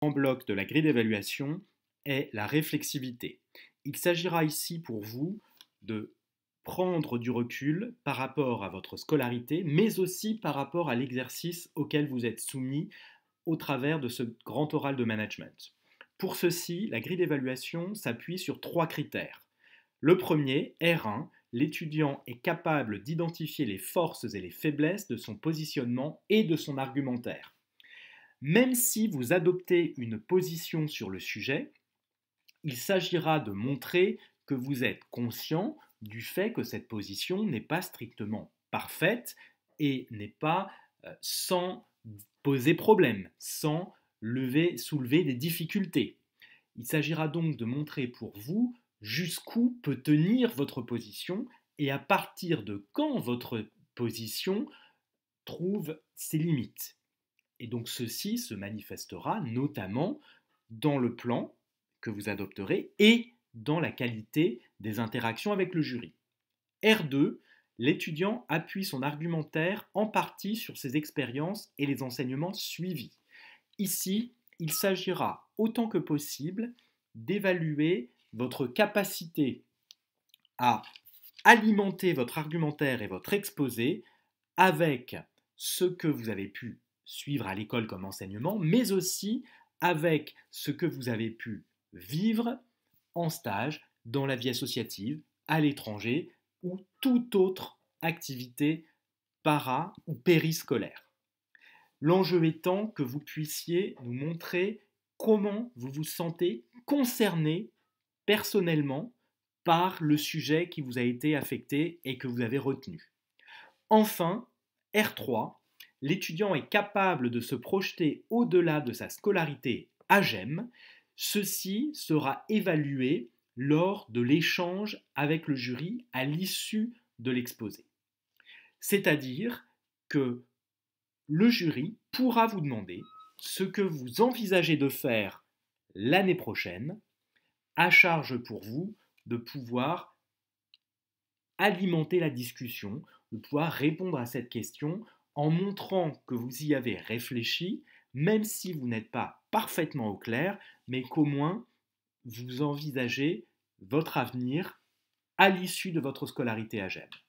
en bloc de la grille d'évaluation est la réflexivité. Il s'agira ici pour vous de prendre du recul par rapport à votre scolarité, mais aussi par rapport à l'exercice auquel vous êtes soumis au travers de ce grand oral de management. Pour ceci, la grille d'évaluation s'appuie sur trois critères. Le premier, R1, l'étudiant est capable d'identifier les forces et les faiblesses de son positionnement et de son argumentaire. Même si vous adoptez une position sur le sujet, il s'agira de montrer que vous êtes conscient du fait que cette position n'est pas strictement parfaite et n'est pas euh, sans poser problème, sans soulever des difficultés. Il s'agira donc de montrer pour vous jusqu'où peut tenir votre position et à partir de quand votre position trouve ses limites. Et donc ceci se manifestera notamment dans le plan que vous adopterez et dans la qualité des interactions avec le jury. R2, l'étudiant appuie son argumentaire en partie sur ses expériences et les enseignements suivis. Ici, il s'agira autant que possible d'évaluer votre capacité à alimenter votre argumentaire et votre exposé avec ce que vous avez pu suivre à l'école comme enseignement, mais aussi avec ce que vous avez pu vivre en stage, dans la vie associative, à l'étranger ou toute autre activité para ou périscolaire. L'enjeu étant que vous puissiez nous montrer comment vous vous sentez concerné personnellement par le sujet qui vous a été affecté et que vous avez retenu. Enfin, R3, l'étudiant est capable de se projeter au-delà de sa scolarité à GEM, ceci sera évalué lors de l'échange avec le jury à l'issue de l'exposé. C'est-à-dire que le jury pourra vous demander ce que vous envisagez de faire l'année prochaine, à charge pour vous de pouvoir alimenter la discussion, de pouvoir répondre à cette question en montrant que vous y avez réfléchi, même si vous n'êtes pas parfaitement au clair, mais qu'au moins vous envisagez votre avenir à l'issue de votre scolarité à Gênes.